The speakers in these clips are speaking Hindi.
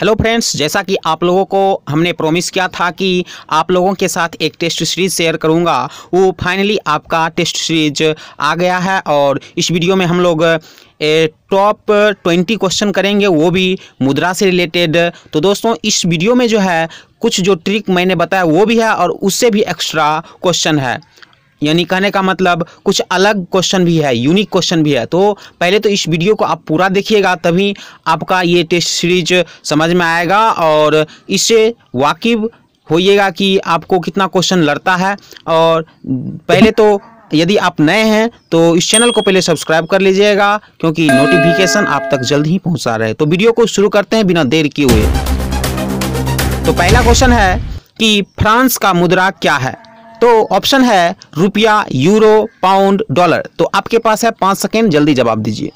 हेलो फ्रेंड्स जैसा कि आप लोगों को हमने प्रॉमिस किया था कि आप लोगों के साथ एक टेस्ट सीरीज शेयर करूंगा वो फाइनली आपका टेस्ट सीरीज आ गया है और इस वीडियो में हम लोग टॉप ट्वेंटी क्वेश्चन करेंगे वो भी मुद्रा से रिलेटेड तो दोस्तों इस वीडियो में जो है कुछ जो ट्रिक मैंने बताया वो भी है और उससे भी एक्स्ट्रा क्वेश्चन है यानी कहने का मतलब कुछ अलग क्वेश्चन भी है यूनिक क्वेश्चन भी है तो पहले तो इस वीडियो को आप पूरा देखिएगा तभी आपका ये टेस्ट सीरीज समझ में आएगा और इससे वाकिफ होइएगा कि आपको कितना क्वेश्चन लड़ता है और पहले तो यदि आप नए हैं तो इस चैनल को पहले सब्सक्राइब कर लीजिएगा क्योंकि नोटिफिकेशन आप तक जल्द ही पहुंचा रहे तो वीडियो को शुरू करते हैं बिना देर किए हुए तो पहला क्वेश्चन है कि फ्रांस का मुद्रा क्या है तो ऑप्शन है रुपया यूरो पाउंड डॉलर तो आपके पास है पांच सेकेंड जल्दी जवाब दीजिए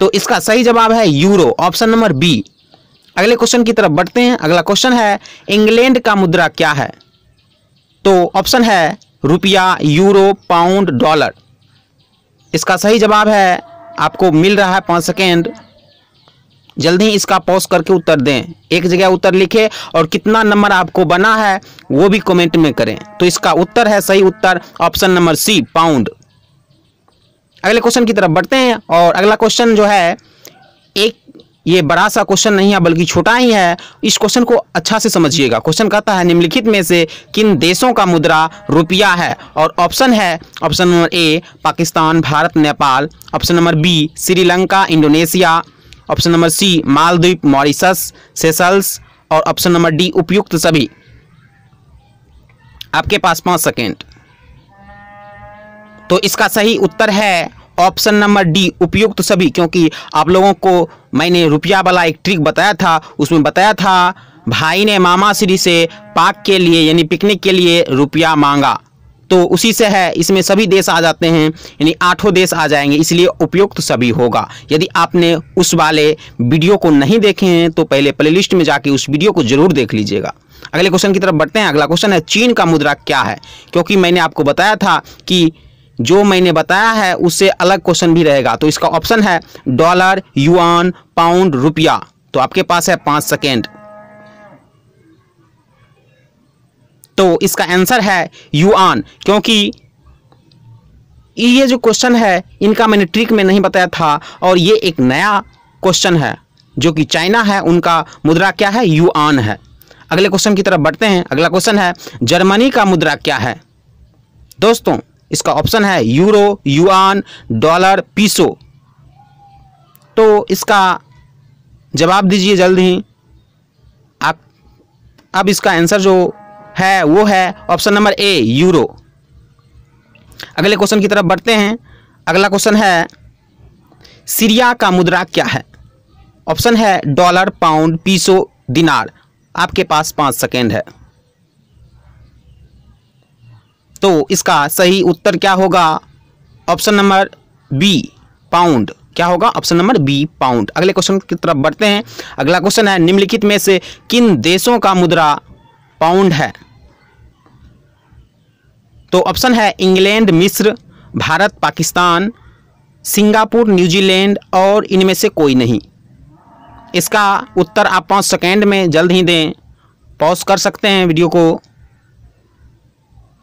तो इसका सही जवाब है यूरो ऑप्शन नंबर बी अगले क्वेश्चन की तरफ बढ़ते हैं अगला क्वेश्चन है इंग्लैंड का मुद्रा क्या है तो ऑप्शन है रुपया यूरो पाउंड डॉलर इसका सही जवाब है आपको मिल रहा है पांच सेकेंड जल्दी इसका पॉज करके उत्तर दें एक जगह उत्तर लिखें और कितना नंबर आपको बना है वो भी कमेंट में करें तो इसका उत्तर है सही उत्तर ऑप्शन नंबर सी पाउंड अगले क्वेश्चन की तरफ बढ़ते हैं और अगला क्वेश्चन जो है एक ये बड़ा सा क्वेश्चन नहीं है बल्कि छोटा ही है इस क्वेश्चन को अच्छा से समझिएगा क्वेश्चन कहता है निम्नलिखित में से किन देशों का मुद्रा रुपया है और ऑप्शन है option number A Pakistan Bharat Nepal option number B Sri Lanka Indonesia option number C Maldives Mauritius Seychelles और ऑप्शन नंबर डी उपयुक्त सभी आपके पास पांच सेकेंड तो इसका सही उत्तर है ऑप्शन नंबर डी उपयुक्त सभी क्योंकि आप लोगों को मैंने रुपया वाला एक ट्रिक बताया था उसमें बताया था भाई ने मामा श्री से पाक के लिए यानी पिकनिक के लिए रुपया मांगा तो उसी से है इसमें सभी देश आ जाते हैं यानी आठों देश आ जाएंगे इसलिए उपयुक्त तो सभी होगा यदि आपने उस वाले वीडियो को नहीं देखे हैं तो पहले प्लेलिस्ट में जाके उस वीडियो को जरूर देख लीजिएगा अगले क्वेश्चन की तरफ बढ़ते हैं अगला क्वेश्चन है चीन का मुद्रा क्या है क्योंकि मैंने आपको बताया था कि जो मैंने बताया है उससे अलग क्वेश्चन भी रहेगा तो इसका ऑप्शन है डॉलर युआन पाउंड रुपया तो आपके पास है पाँच सेकेंड तो इसका आंसर है युआन क्योंकि ये जो क्वेश्चन है इनका मैंने ट्रिक में नहीं बताया था और ये एक नया क्वेश्चन है जो कि चाइना है उनका मुद्रा क्या है युआन है अगले क्वेश्चन की तरफ बढ़ते हैं अगला क्वेश्चन है जर्मनी का मुद्रा क्या है दोस्तों इसका ऑप्शन है यूरो युआन डॉलर पीसो तो इसका जवाब दीजिए जल्द ही आप अब इसका आंसर जो है वो है ऑप्शन नंबर ए यूरो अगले क्वेश्चन की तरफ बढ़ते हैं अगला क्वेश्चन है सीरिया का मुद्रा क्या है ऑप्शन है डॉलर पाउंड पीसो दिनार आपके पास पांच सेकेंड है तो इसका सही उत्तर क्या होगा ऑप्शन नंबर बी पाउंड क्या होगा ऑप्शन नंबर बी पाउंड अगले क्वेश्चन की तरफ बढ़ते हैं अगला क्वेश्चन है निम्नलिखित में से किन देशों का मुद्रा पाउंड है तो ऑप्शन है इंग्लैंड मिस्र भारत पाकिस्तान सिंगापुर न्यूजीलैंड और इनमें से कोई नहीं इसका उत्तर आप पाँच सेकेंड में जल्द ही दें पॉज कर सकते हैं वीडियो को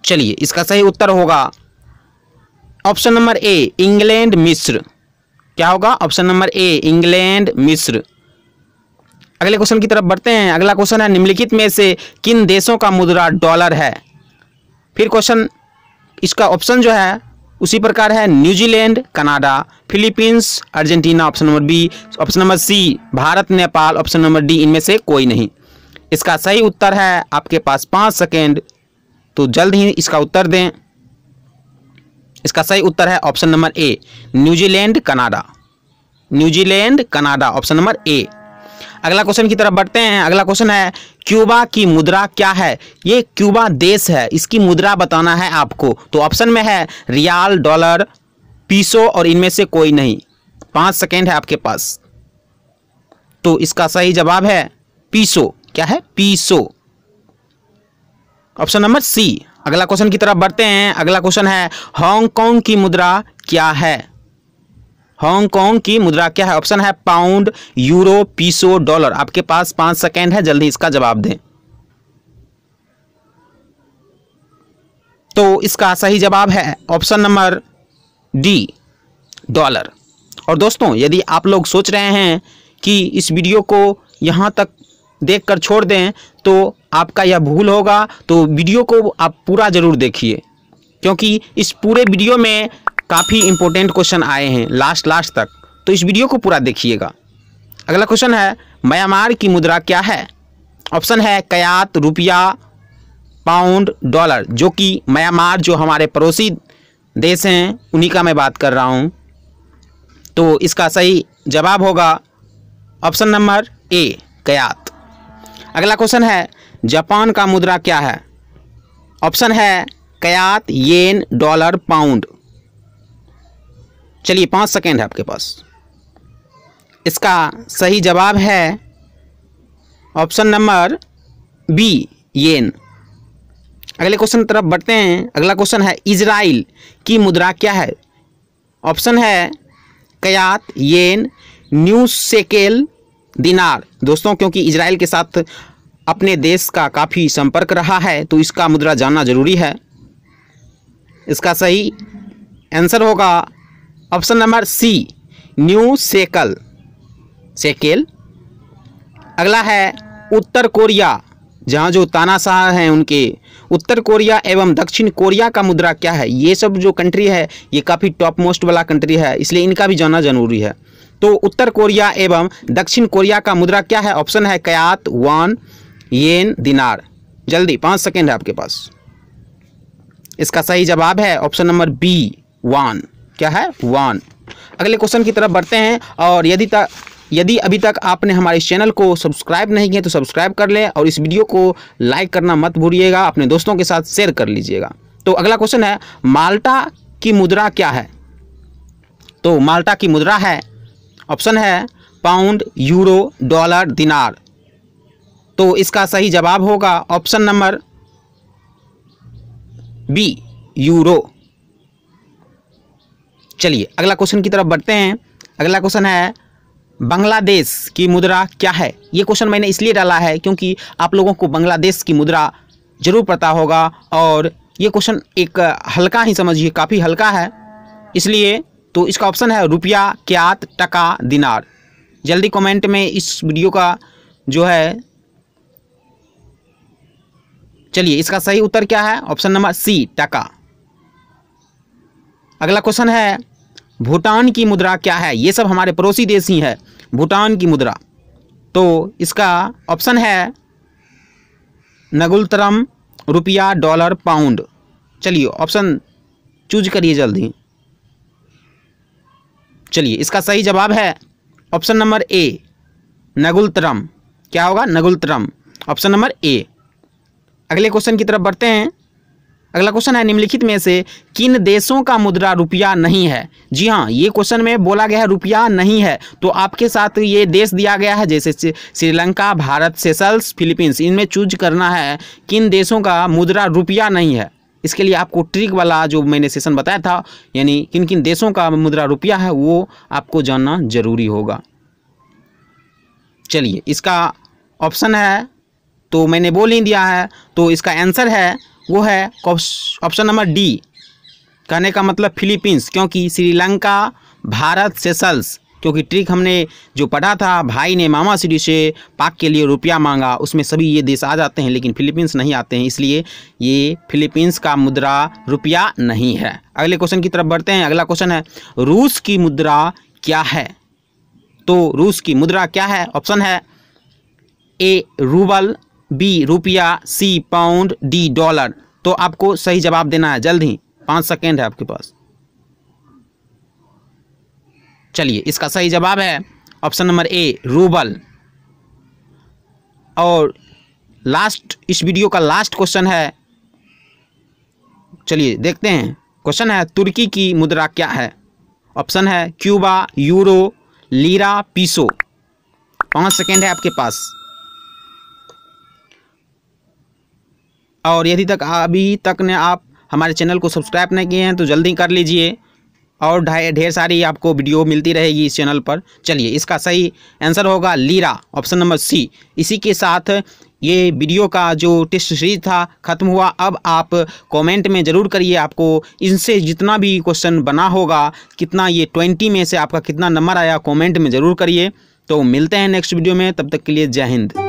चलिए इसका सही उत्तर होगा ऑप्शन नंबर ए इंग्लैंड मिस्र क्या होगा ऑप्शन नंबर ए इंग्लैंड मिस्र अगले क्वेश्चन की तरफ बढ़ते हैं अगला क्वेश्चन है निम्नलिखित में से किन देशों का मुद्रा डॉलर है फिर क्वेश्चन इसका ऑप्शन जो है उसी प्रकार है New Zealand Canada Philippines Argentina option number B option number C Bharat Nepal option number D इनमें से कोई नहीं इसका सही उत्तर है आपके पास पाँच सेकेंड तो जल्द ही इसका उत्तर दें इसका सही उत्तर है option number A New Zealand Canada New Zealand Canada option number A अगला क्वेश्चन की तरफ बढ़ते हैं अगला क्वेश्चन है क्यूबा की मुद्रा क्या है ये क्यूबा देश है इसकी मुद्रा बताना है आपको तो ऑप्शन में है रियाल डॉलर पीसो और इनमें से कोई नहीं पांच सेकेंड है आपके पास तो इसका सही जवाब है पीसो क्या है पीसो ऑप्शन नंबर सी अगला क्वेश्चन की तरफ बढ़ते हैं अगला क्वेश्चन है हांगकांग की मुद्रा क्या है हांगकांग की मुद्रा क्या है ऑप्शन है पाउंड यूरो पीसो डॉलर आपके पास पांच सेकेंड है जल्दी इसका जवाब दें तो इसका सही जवाब है ऑप्शन नंबर डी डॉलर और दोस्तों यदि आप लोग सोच रहे हैं कि इस वीडियो को यहाँ तक देखकर छोड़ दें तो आपका यह भूल होगा तो वीडियो को आप पूरा ज़रूर देखिए क्योंकि इस पूरे वीडियो में काफ़ी इंपॉर्टेंट क्वेश्चन आए हैं लास्ट लास्ट तक तो इस वीडियो को पूरा देखिएगा अगला क्वेश्चन है म्यांमार की मुद्रा क्या है ऑप्शन है कयात रुपया पाउंड डॉलर जो कि म्यांमार जो हमारे पड़ोसी देश हैं उन्हीं का मैं बात कर रहा हूँ तो इसका सही जवाब होगा ऑप्शन नंबर ए कयात अगला क्वेश्चन है जापान का मुद्रा क्या है ऑप्शन है कयात येन डॉलर पाउंड चलिए पाँच सेकेंड है आपके पास इसका सही जवाब है ऑप्शन नंबर बी येन अगले क्वेश्चन तरफ बढ़ते हैं अगला क्वेश्चन है इजराइल की मुद्रा क्या है ऑप्शन है कयात येन न्यू सेकेल दिनार दोस्तों क्योंकि इजराइल के साथ अपने देश का काफ़ी संपर्क रहा है तो इसका मुद्रा जानना जरूरी है इसका सही आंसर होगा option number C new shekel shekel अगला है उत्तर कोरिया जहाँ जो तानाशाह हैं उनके उत्तर कोरिया एवं दक्षिण कोरिया का मुद्रा क्या है ये सब जो कंट्री है ये काफ़ी टॉप मोस्ट वाला कंट्री है इसलिए इनका भी जाना जरूरी है तो उत्तर कोरिया एवं दक्षिण कोरिया का मुद्रा क्या है ऑप्शन है कयात वन येन दिनार जल्दी पाँच सेकेंड है आपके पास इसका सही जवाब है ऑप्शन नंबर बी वान क्या है वन अगले क्वेश्चन की तरफ बढ़ते हैं और यदि तक यदि अभी तक आपने हमारे चैनल को सब्सक्राइब नहीं किया तो सब्सक्राइब कर लें और इस वीडियो को लाइक करना मत भूलिएगा अपने दोस्तों के साथ शेयर कर लीजिएगा तो अगला क्वेश्चन है माल्टा की मुद्रा क्या है तो माल्टा की मुद्रा है ऑप्शन है पाउंड यूरो डॉलर दिनार तो इसका सही जवाब होगा ऑप्शन नंबर बी यूरो चलिए अगला क्वेश्चन की तरफ बढ़ते हैं अगला क्वेश्चन है बांग्लादेश की मुद्रा क्या है ये क्वेश्चन मैंने इसलिए डाला है क्योंकि आप लोगों को बांग्लादेश की मुद्रा जरूर पता होगा और ये क्वेश्चन एक हल्का ही समझिए काफ़ी हल्का है इसलिए तो इसका ऑप्शन है रुपया क्यात टका दिनार जल्दी कमेंट में इस वीडियो का जो है चलिए इसका सही उत्तर क्या है ऑप्शन नंबर सी टका अगला क्वेश्चन है भूटान की मुद्रा क्या है ये सब हमारे पड़ोसी देश ही है भूटान की मुद्रा तो इसका ऑप्शन है नगुलतरम रुपया डॉलर पाउंड चलिए ऑप्शन चूज करिए जल्दी चलिए इसका सही जवाब है ऑप्शन नंबर ए नगुलतरम क्या होगा नगुलतरम ऑप्शन नंबर ए अगले क्वेश्चन की तरफ बढ़ते हैं अगला क्वेश्चन है निम्नलिखित में से किन देशों का मुद्रा रुपया नहीं है जी हाँ ये क्वेश्चन में बोला गया है रुपया नहीं है तो आपके साथ ये देश दिया गया है जैसे श्रीलंका भारत सेशल्स फिलीपींस इनमें चूज करना है किन देशों का मुद्रा रुपया नहीं है इसके लिए आपको ट्रिक वाला जो मैंने सेशन बताया था यानी किन किन देशों का मुद्रा रुपया है वो आपको जानना जरूरी होगा चलिए इसका ऑप्शन है तो मैंने बोल ही दिया है तो इसका आंसर है वो है ऑप्शन नंबर डी कहने का मतलब फिलीपींस क्योंकि श्रीलंका भारत सेशल्स क्योंकि ट्रिक हमने जो पढ़ा था भाई ने मामा सीढ़ी से पाक के लिए रुपया मांगा उसमें सभी ये देश आ जाते हैं लेकिन फिलीपींस नहीं आते हैं इसलिए ये फिलीपींस का मुद्रा रुपया नहीं है अगले क्वेश्चन की तरफ बढ़ते हैं अगला क्वेश्चन है रूस की मुद्रा क्या है तो रूस की मुद्रा क्या है ऑप्शन है ए रूबल बी रुपया सी पाउंड डी डॉलर तो आपको सही जवाब देना है जल्द ही पाँच सेकेंड है आपके पास चलिए इसका सही जवाब है ऑप्शन नंबर ए रूबल और लास्ट इस वीडियो का लास्ट क्वेश्चन है चलिए देखते हैं क्वेश्चन है तुर्की की मुद्रा क्या है ऑप्शन है क्यूबा यूरो लीरा पीसो पाँच सेकेंड है आपके पास और यदि तक अभी तक ने आप हमारे चैनल को सब्सक्राइब नहीं किए हैं तो जल्दी कर लीजिए और ढेर सारी आपको वीडियो मिलती रहेगी इस चैनल पर चलिए इसका सही आंसर होगा लीरा ऑप्शन नंबर सी इसी के साथ ये वीडियो का जो टेस्ट सीरीज था ख़त्म हुआ अब आप कमेंट में ज़रूर करिए आपको इनसे जितना भी क्वेश्चन बना होगा कितना ये ट्वेंटी में से आपका कितना नंबर आया कमेंट में ज़रूर करिए तो मिलते हैं नेक्स्ट वीडियो में तब तक के लिए जय हिंद